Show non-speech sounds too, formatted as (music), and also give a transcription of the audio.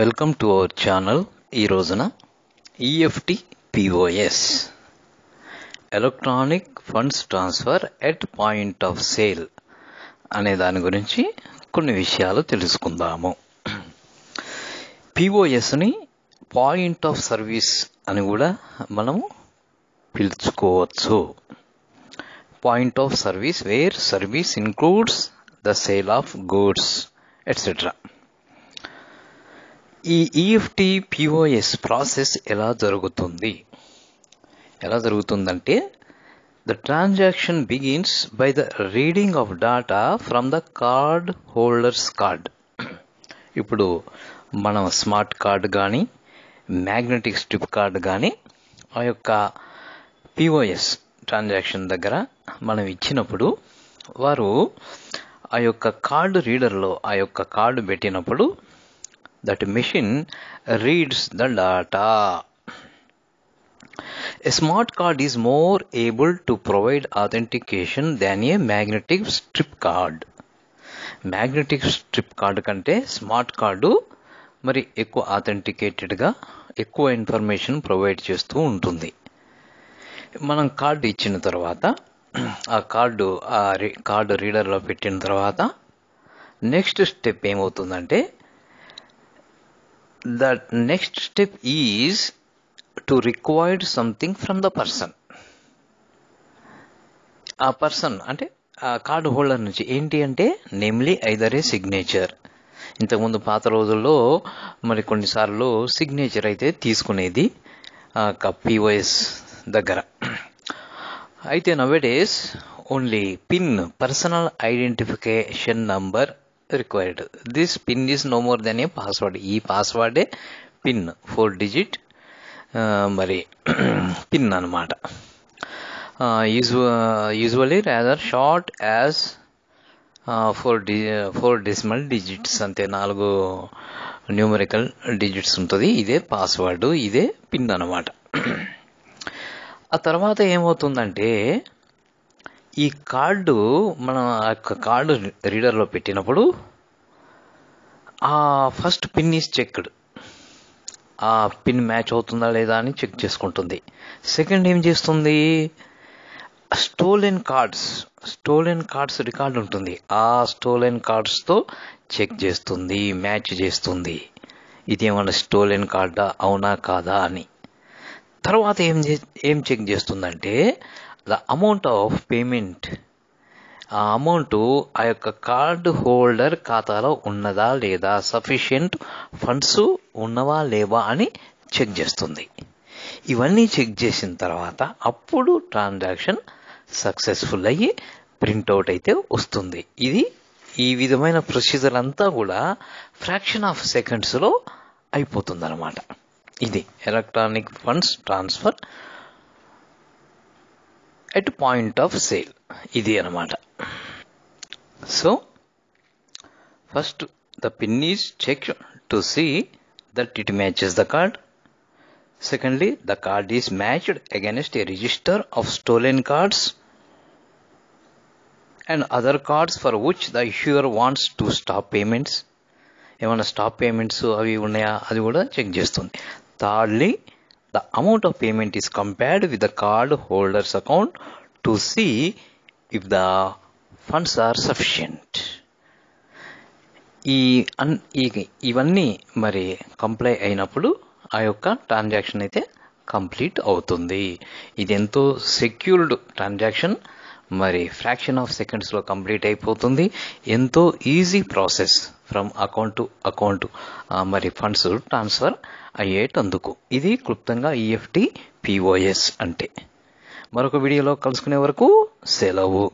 Welcome to our channel ఈ రోజున EFT POS electronic funds transfer at point of sale అనే దాని గురించి కొన్ని విషయాలు తెలుసుకుందాము పిఓఎస్ని పాయింట్ ఆఫ్ సర్వీస్ అని కూడా మనము పిలుచుకోవచ్చు point of service where service includes the sale of goods etcetera ఈ ఈఎఫ్టి e పిఓఎస్ ప్రాసెస్ ఎలా జరుగుతుంది ఎలా జరుగుతుందంటే the transaction begins by the reading of data from the card holder's card ఇప్పుడు మనం స్మార్ట్ కార్డు కానీ మ్యాగ్నెటిక్ స్ట్రిప్ కార్డ్ కానీ ఆ యొక్క పిఓఎస్ ట్రాన్సాక్షన్ దగ్గర మనం ఇచ్చినప్పుడు వారు ఆ యొక్క కార్డు రీడర్లో ఆ యొక్క కార్డు పెట్టినప్పుడు that machine reads the data. A smart card is more able to provide authentication than a magnetic strip card. Magnetic strip card కంటే స్మార్ట్ కార్డు మరి ఎక్కువ ఆథెంటికేటెడ్గా ఎక్కువ ఇన్ఫర్మేషన్ ప్రొవైడ్ చేస్తూ ఉంటుంది మనం కార్డు ఇచ్చిన తర్వాత ఆ కార్డు ఆ కార్డు రీడర్లో పెట్టిన తర్వాత నెక్స్ట్ స్టెప్ ఏమవుతుందంటే the next step is to require something from the person ఆ పర్సన్ అంటే ఆ కార్డు హోల్డర్ నుంచి ఏంటి అంటే నేమ్లీ ఐదర్ ఏ సిగ్నేచర్ ఇంతకుముందు పాత రోజుల్లో మరి కొన్నిసార్లు సిగ్నేచర్ అయితే తీసుకునేది పిఓఎస్ దగ్గర అయితే nowadays only PIN personal identification number required this PIN is no more than a password ఈ పాస్వర్డే పిన్ ఫోర్ డిజిట్ మరి పిన్ అనమాట usually rather short as four D four decimal digits అంతే నాలుగు న్యూమరికల్ డిజిట్స్ ఉంటుంది ఇదే పాస్వర్డ్ ఇదే pin అనమాట (clears throat) ఆ తర్వాత ఏమవుతుందంటే ఈ కార్డు మనం ఆ యొక్క కార్డు రీడర్లో పెట్టినప్పుడు ఆ ఫస్ట్ పిన్ ఈజ్ చెక్డ్ ఆ పిన్ మ్యాచ్ అవుతుందా లేదా అని చెక్ చేసుకుంటుంది సెకండ్ ఏం చేస్తుంది stolen cards stolen cards record ఉంటుంది ఆ స్టోలెన్ కార్డ్స్తో చెక్ చేస్తుంది మ్యాచ్ చేస్తుంది ఇదేమన్నా స్టోలెన్ కార్డా అవునా కాదా అని తర్వాత ఏం ఏం చెక్ చేస్తుందంటే ద అమౌంట్ ఆఫ్ పేమెంట్ ఆ అమౌంట్ ఆ యొక్క కార్డు హోల్డర్ ఖాతాలో ఉన్నదా లేదా సఫిషియంట్ ఫండ్స్ ఉన్నవా లేవా అని చెక్ చేస్తుంది ఇవన్నీ చెక్ చేసిన తర్వాత అప్పుడు ట్రాన్సాక్షన్ సక్సెస్ఫుల్ అయ్యి ప్రింట్అవుట్ అయితే వస్తుంది ఇది ఈ విధమైన ప్రొసీజర్ అంతా కూడా ఫ్రాక్షన్ ఆఫ్ సెకండ్స్లో అయిపోతుందన్నమాట ఇది electronic funds transfer at point of sale ఇది అనమాట so first the PIN is check to see that it matches the card secondly the card is matched against a register of stolen cards and other cards for which the issuer wants to stop payments ఏమైనా stop payments అవి ఉన్నాయా అది కూడా check చేస్తుంది thirdly the amount of payment is compared with the card holder's account to see if the funds are sufficient ఈ అన్ ఇవన్నీ మరి comply అయినప్పుడు ఆ యొక్క ట్రాన్సాక్షన్ అయితే కంప్లీట్ అవుతుంది ఇది ఎంతో సెక్యూర్డ్ ట్రాన్సాక్షన్ మరి ఫ్రాక్షన్ ఆఫ్ సెకండ్స్లో కంప్లీట్ అయిపోతుంది ఎంతో easy process from account to account మరి ఫండ్స్ ట్రాన్స్ఫర్ అయ్యేటందుకు ఇది క్లుప్తంగా ఈఎఫ్టి e పిఓఎస్ అంటే మరొక వీడియోలో కలుసుకునే వరకు సెలవు